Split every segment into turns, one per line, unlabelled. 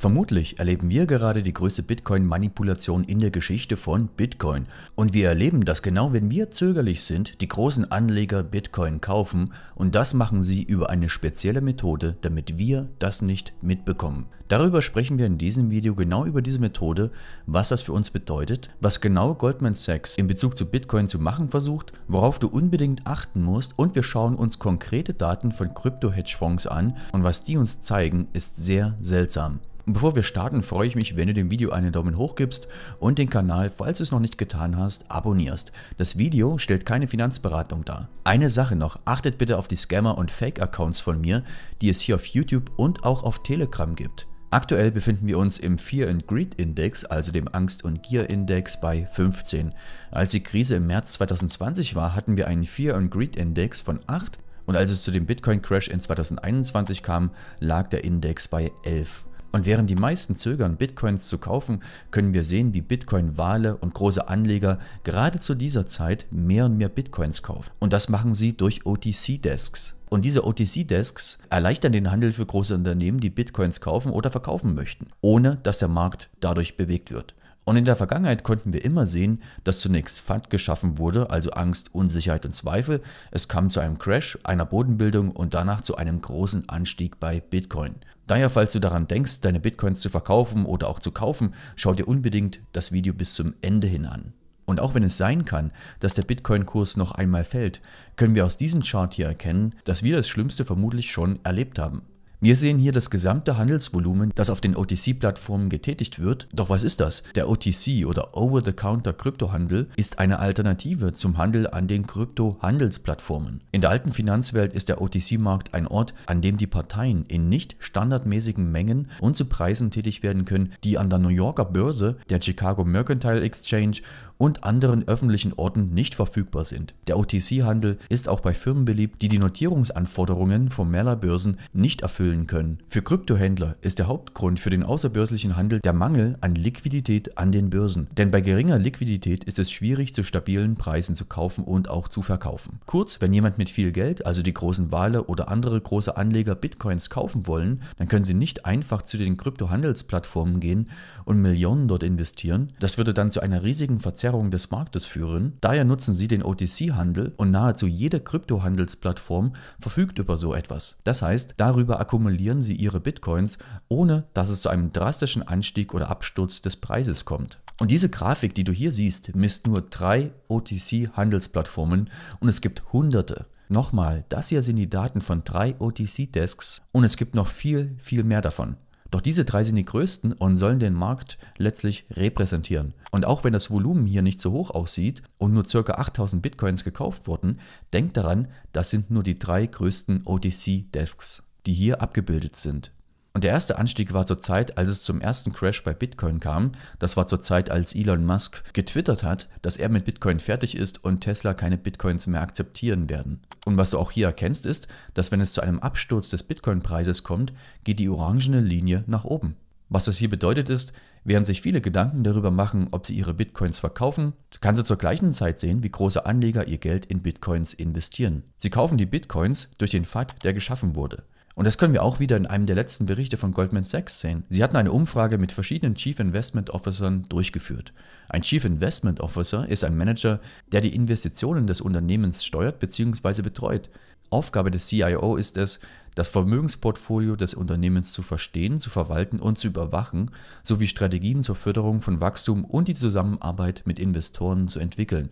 Vermutlich erleben wir gerade die größte Bitcoin-Manipulation in der Geschichte von Bitcoin. Und wir erleben dass genau, wenn wir zögerlich sind, die großen Anleger Bitcoin kaufen. Und das machen sie über eine spezielle Methode, damit wir das nicht mitbekommen. Darüber sprechen wir in diesem Video genau über diese Methode, was das für uns bedeutet, was genau Goldman Sachs in Bezug zu Bitcoin zu machen versucht, worauf du unbedingt achten musst und wir schauen uns konkrete Daten von Krypto-Hedgefonds an und was die uns zeigen, ist sehr seltsam. Und bevor wir starten, freue ich mich, wenn du dem Video einen Daumen hoch gibst und den Kanal, falls du es noch nicht getan hast, abonnierst. Das Video stellt keine Finanzberatung dar. Eine Sache noch, achtet bitte auf die Scammer und Fake-Accounts von mir, die es hier auf YouTube und auch auf Telegram gibt. Aktuell befinden wir uns im Fear and Greed Index, also dem Angst- und Gier-Index bei 15. Als die Krise im März 2020 war, hatten wir einen Fear and Greed Index von 8 und als es zu dem Bitcoin-Crash in 2021 kam, lag der Index bei 11. Und während die meisten zögern, Bitcoins zu kaufen, können wir sehen, wie Bitcoin-Wale und große Anleger gerade zu dieser Zeit mehr und mehr Bitcoins kaufen. Und das machen sie durch OTC-Desks. Und diese OTC-Desks erleichtern den Handel für große Unternehmen, die Bitcoins kaufen oder verkaufen möchten, ohne dass der Markt dadurch bewegt wird. Und in der Vergangenheit konnten wir immer sehen, dass zunächst FAT geschaffen wurde, also Angst, Unsicherheit und Zweifel. Es kam zu einem Crash, einer Bodenbildung und danach zu einem großen Anstieg bei Bitcoin. Daher, falls du daran denkst, deine Bitcoins zu verkaufen oder auch zu kaufen, schau dir unbedingt das Video bis zum Ende hin an. Und auch wenn es sein kann, dass der Bitcoin-Kurs noch einmal fällt, können wir aus diesem Chart hier erkennen, dass wir das Schlimmste vermutlich schon erlebt haben. Wir sehen hier das gesamte Handelsvolumen, das auf den OTC-Plattformen getätigt wird. Doch was ist das? Der OTC oder Over-the-Counter-Kryptohandel ist eine Alternative zum Handel an den Krypto-Handelsplattformen. In der alten Finanzwelt ist der OTC-Markt ein Ort, an dem die Parteien in nicht standardmäßigen Mengen und zu Preisen tätig werden können, die an der New Yorker Börse, der Chicago Mercantile Exchange und anderen öffentlichen Orten nicht verfügbar sind. Der OTC-Handel ist auch bei Firmen beliebt, die die Notierungsanforderungen von mellor Börsen nicht erfüllen abfüllen können. Für Kryptohändler ist der Hauptgrund für den außerbörslichen Handel der Mangel an Liquidität an den Börsen. Denn bei geringer Liquidität ist es schwierig, zu stabilen Preisen zu kaufen und auch zu verkaufen. Kurz, wenn jemand mit viel Geld, also die großen Wale oder andere große Anleger Bitcoins kaufen wollen, dann können sie nicht einfach zu den Kryptohandelsplattformen gehen und Millionen dort investieren. Das würde dann zu einer riesigen Verzerrung des Marktes führen. Daher nutzen sie den OTC-Handel und nahezu jede Kryptohandelsplattform verfügt über so etwas. Das heißt, darüber akkumulieren akkumulieren sie ihre Bitcoins, ohne dass es zu einem drastischen Anstieg oder Absturz des Preises kommt. Und diese Grafik, die du hier siehst, misst nur drei OTC-Handelsplattformen und es gibt hunderte. Nochmal, das hier sind die Daten von drei OTC-Desks und es gibt noch viel, viel mehr davon. Doch diese drei sind die größten und sollen den Markt letztlich repräsentieren. Und auch wenn das Volumen hier nicht so hoch aussieht und nur ca. 8000 Bitcoins gekauft wurden, denk daran, das sind nur die drei größten OTC-Desks die hier abgebildet sind. Und der erste Anstieg war zur Zeit, als es zum ersten Crash bei Bitcoin kam. Das war zur Zeit, als Elon Musk getwittert hat, dass er mit Bitcoin fertig ist und Tesla keine Bitcoins mehr akzeptieren werden. Und was du auch hier erkennst, ist, dass wenn es zu einem Absturz des Bitcoin-Preises kommt, geht die orangene Linie nach oben. Was das hier bedeutet ist, während sich viele Gedanken darüber machen, ob sie ihre Bitcoins verkaufen, kannst du zur gleichen Zeit sehen, wie große Anleger ihr Geld in Bitcoins investieren. Sie kaufen die Bitcoins durch den FAT, der geschaffen wurde. Und das können wir auch wieder in einem der letzten Berichte von Goldman Sachs sehen. Sie hatten eine Umfrage mit verschiedenen Chief Investment Officern durchgeführt. Ein Chief Investment Officer ist ein Manager, der die Investitionen des Unternehmens steuert bzw. betreut. Aufgabe des CIO ist es, das Vermögensportfolio des Unternehmens zu verstehen, zu verwalten und zu überwachen, sowie Strategien zur Förderung von Wachstum und die Zusammenarbeit mit Investoren zu entwickeln.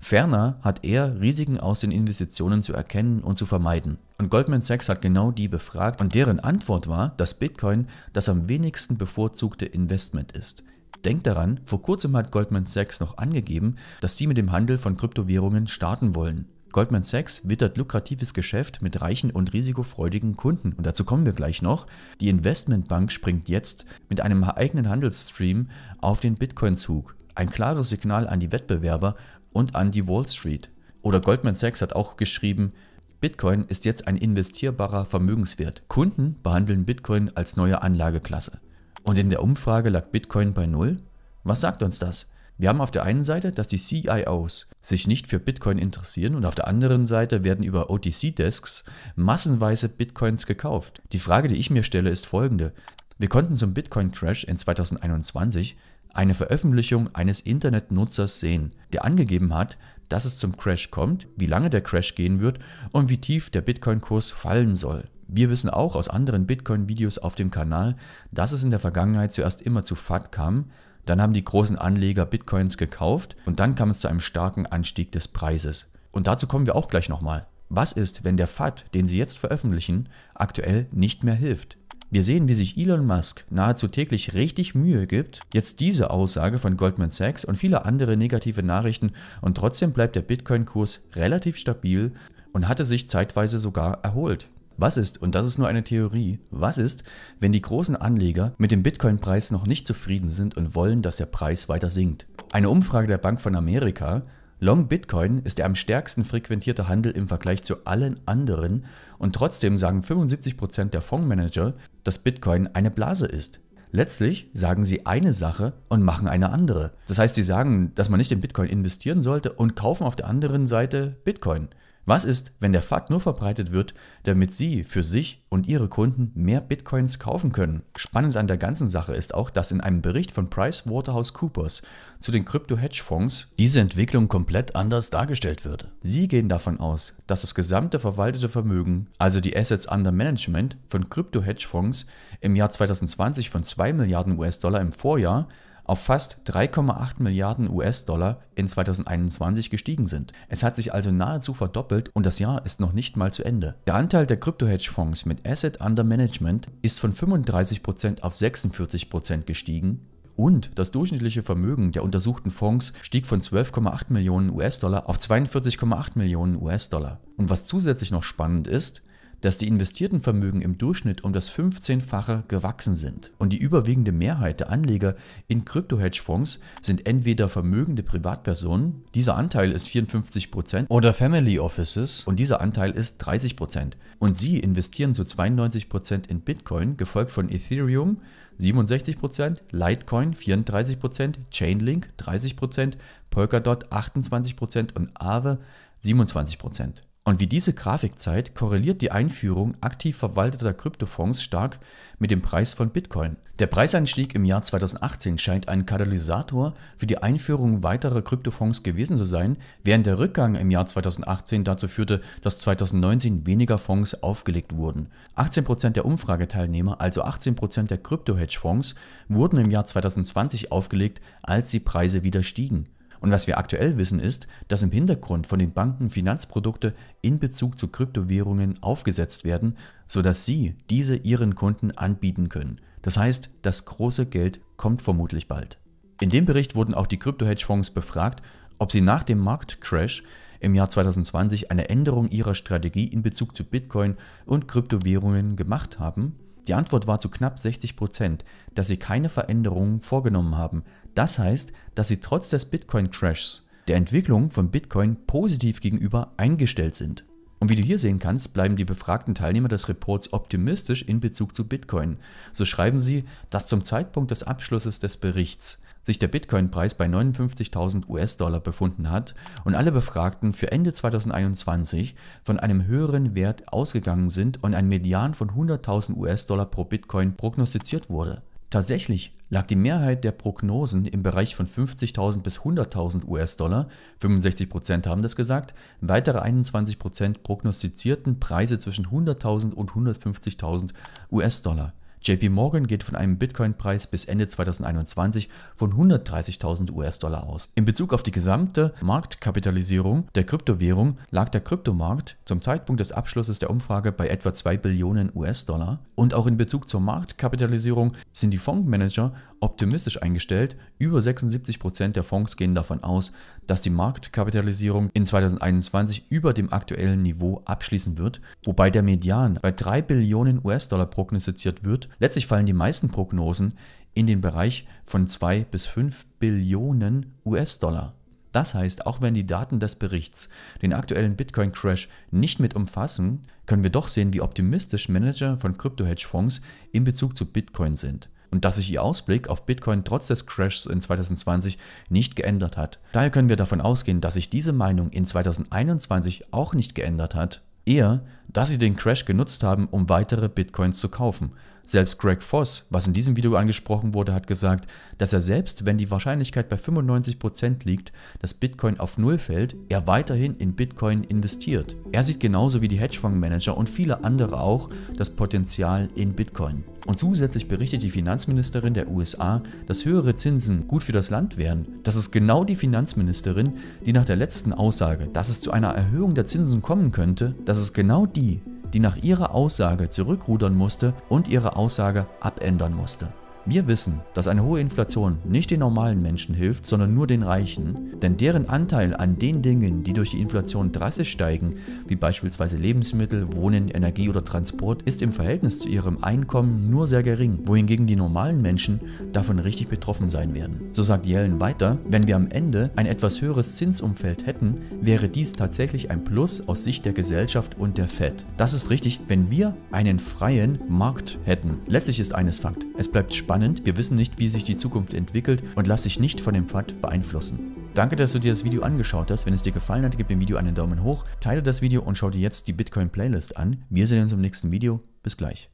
Ferner hat er, Risiken aus den Investitionen zu erkennen und zu vermeiden. Und Goldman Sachs hat genau die befragt und deren Antwort war, dass Bitcoin das am wenigsten bevorzugte Investment ist. Denkt daran, vor kurzem hat Goldman Sachs noch angegeben, dass sie mit dem Handel von Kryptowährungen starten wollen. Goldman Sachs wittert lukratives Geschäft mit reichen und risikofreudigen Kunden. Und dazu kommen wir gleich noch. Die Investmentbank springt jetzt mit einem eigenen Handelsstream auf den Bitcoin-Zug ein klares Signal an die Wettbewerber und an die Wall Street. Oder Goldman Sachs hat auch geschrieben, Bitcoin ist jetzt ein investierbarer Vermögenswert. Kunden behandeln Bitcoin als neue Anlageklasse. Und in der Umfrage lag Bitcoin bei Null? Was sagt uns das? Wir haben auf der einen Seite, dass die CIOs sich nicht für Bitcoin interessieren und auf der anderen Seite werden über OTC-Desks massenweise Bitcoins gekauft. Die Frage, die ich mir stelle, ist folgende. Wir konnten zum Bitcoin-Crash in 2021 eine Veröffentlichung eines Internetnutzers sehen, der angegeben hat, dass es zum Crash kommt, wie lange der Crash gehen wird und wie tief der Bitcoin-Kurs fallen soll. Wir wissen auch aus anderen Bitcoin-Videos auf dem Kanal, dass es in der Vergangenheit zuerst immer zu FAT kam, dann haben die großen Anleger Bitcoins gekauft und dann kam es zu einem starken Anstieg des Preises. Und dazu kommen wir auch gleich nochmal. Was ist, wenn der FAT, den Sie jetzt veröffentlichen, aktuell nicht mehr hilft? Wir sehen, wie sich Elon Musk nahezu täglich richtig Mühe gibt, jetzt diese Aussage von Goldman Sachs und viele andere negative Nachrichten und trotzdem bleibt der Bitcoin-Kurs relativ stabil und hatte sich zeitweise sogar erholt. Was ist, und das ist nur eine Theorie, was ist, wenn die großen Anleger mit dem Bitcoin-Preis noch nicht zufrieden sind und wollen, dass der Preis weiter sinkt? Eine Umfrage der Bank von Amerika Long Bitcoin ist der am stärksten frequentierte Handel im Vergleich zu allen anderen und trotzdem sagen 75% der Fondsmanager, dass Bitcoin eine Blase ist. Letztlich sagen sie eine Sache und machen eine andere. Das heißt, sie sagen, dass man nicht in Bitcoin investieren sollte und kaufen auf der anderen Seite Bitcoin. Was ist, wenn der Fakt nur verbreitet wird, damit Sie für sich und Ihre Kunden mehr Bitcoins kaufen können? Spannend an der ganzen Sache ist auch, dass in einem Bericht von PricewaterhouseCoopers zu den Krypto-Hedgefonds diese Entwicklung komplett anders dargestellt wird. Sie gehen davon aus, dass das gesamte verwaltete Vermögen, also die Assets under Management von Krypto-Hedgefonds im Jahr 2020 von 2 Milliarden US-Dollar im Vorjahr auf fast 3,8 Milliarden US-Dollar in 2021 gestiegen sind. Es hat sich also nahezu verdoppelt und das Jahr ist noch nicht mal zu Ende. Der Anteil der Krypto-Hedgefonds mit Asset Under Management ist von 35% auf 46% gestiegen und das durchschnittliche Vermögen der untersuchten Fonds stieg von 12,8 Millionen US-Dollar auf 42,8 Millionen US-Dollar. Und was zusätzlich noch spannend ist, dass die investierten Vermögen im Durchschnitt um das 15-fache gewachsen sind. Und die überwiegende Mehrheit der Anleger in Krypto-Hedgefonds sind entweder vermögende Privatpersonen, dieser Anteil ist 54%, oder Family Offices und dieser Anteil ist 30%. Und sie investieren zu 92% in Bitcoin, gefolgt von Ethereum 67%, Litecoin 34%, Chainlink 30%, Polkadot 28% und Aave 27%. Und wie diese Grafik zeigt, korreliert die Einführung aktiv verwalteter Kryptofonds stark mit dem Preis von Bitcoin. Der Preisanstieg im Jahr 2018 scheint ein Katalysator für die Einführung weiterer Kryptofonds gewesen zu sein, während der Rückgang im Jahr 2018 dazu führte, dass 2019 weniger Fonds aufgelegt wurden. 18% der Umfrageteilnehmer, also 18% der Krypto-Hedgefonds, wurden im Jahr 2020 aufgelegt, als die Preise wieder stiegen. Und was wir aktuell wissen ist, dass im Hintergrund von den Banken Finanzprodukte in Bezug zu Kryptowährungen aufgesetzt werden, sodass sie diese ihren Kunden anbieten können. Das heißt, das große Geld kommt vermutlich bald. In dem Bericht wurden auch die Krypto-Hedgefonds befragt, ob sie nach dem Marktcrash im Jahr 2020 eine Änderung ihrer Strategie in Bezug zu Bitcoin und Kryptowährungen gemacht haben. Die Antwort war zu knapp 60 Prozent, dass sie keine Veränderungen vorgenommen haben, das heißt, dass sie trotz des Bitcoin-Crashs der Entwicklung von Bitcoin positiv gegenüber eingestellt sind. Und wie du hier sehen kannst, bleiben die befragten Teilnehmer des Reports optimistisch in Bezug zu Bitcoin. So schreiben sie, dass zum Zeitpunkt des Abschlusses des Berichts sich der Bitcoin-Preis bei 59.000 US-Dollar befunden hat und alle Befragten für Ende 2021 von einem höheren Wert ausgegangen sind und ein Median von 100.000 US-Dollar pro Bitcoin prognostiziert wurde. Tatsächlich lag die Mehrheit der Prognosen im Bereich von 50.000 bis 100.000 US-Dollar, 65% haben das gesagt, weitere 21% prognostizierten Preise zwischen 100.000 und 150.000 US-Dollar. JP Morgan geht von einem Bitcoin-Preis bis Ende 2021 von 130.000 US-Dollar aus. In Bezug auf die gesamte Marktkapitalisierung der Kryptowährung lag der Kryptomarkt zum Zeitpunkt des Abschlusses der Umfrage bei etwa 2 Billionen US-Dollar und auch in Bezug zur Marktkapitalisierung sind die Fondsmanager optimistisch eingestellt. Über 76% Prozent der Fonds gehen davon aus, dass die Marktkapitalisierung in 2021 über dem aktuellen Niveau abschließen wird, wobei der Median bei 3 Billionen US-Dollar prognostiziert wird. Letztlich fallen die meisten Prognosen in den Bereich von 2 bis 5 Billionen US-Dollar. Das heißt, auch wenn die Daten des Berichts den aktuellen Bitcoin-Crash nicht mit umfassen, können wir doch sehen, wie optimistisch Manager von Krypto-Hedgefonds in Bezug zu Bitcoin sind und dass sich ihr Ausblick auf Bitcoin trotz des Crashs in 2020 nicht geändert hat. Daher können wir davon ausgehen, dass sich diese Meinung in 2021 auch nicht geändert hat, eher, dass sie den Crash genutzt haben, um weitere Bitcoins zu kaufen, selbst Greg Foss, was in diesem Video angesprochen wurde, hat gesagt, dass er selbst, wenn die Wahrscheinlichkeit bei 95% liegt, dass Bitcoin auf Null fällt, er weiterhin in Bitcoin investiert. Er sieht genauso wie die Hedgefondsmanager und viele andere auch das Potenzial in Bitcoin. Und zusätzlich berichtet die Finanzministerin der USA, dass höhere Zinsen gut für das Land wären. Das ist genau die Finanzministerin, die nach der letzten Aussage, dass es zu einer Erhöhung der Zinsen kommen könnte, dass es genau die, die nach ihrer Aussage zurückrudern musste und ihre Aussage abändern musste. Wir wissen, dass eine hohe Inflation nicht den normalen Menschen hilft, sondern nur den Reichen, denn deren Anteil an den Dingen, die durch die Inflation drastisch steigen, wie beispielsweise Lebensmittel, Wohnen, Energie oder Transport, ist im Verhältnis zu ihrem Einkommen nur sehr gering, wohingegen die normalen Menschen davon richtig betroffen sein werden. So sagt Yellen weiter, wenn wir am Ende ein etwas höheres Zinsumfeld hätten, wäre dies tatsächlich ein Plus aus Sicht der Gesellschaft und der Fed. Das ist richtig, wenn wir einen freien Markt hätten. Letztlich ist eines Fakt, es bleibt spannend spannend, wir wissen nicht, wie sich die Zukunft entwickelt und lass dich nicht von dem Pfad beeinflussen. Danke, dass du dir das Video angeschaut hast. Wenn es dir gefallen hat, gib dem Video einen Daumen hoch, teile das Video und schau dir jetzt die Bitcoin-Playlist an. Wir sehen uns im nächsten Video. Bis gleich.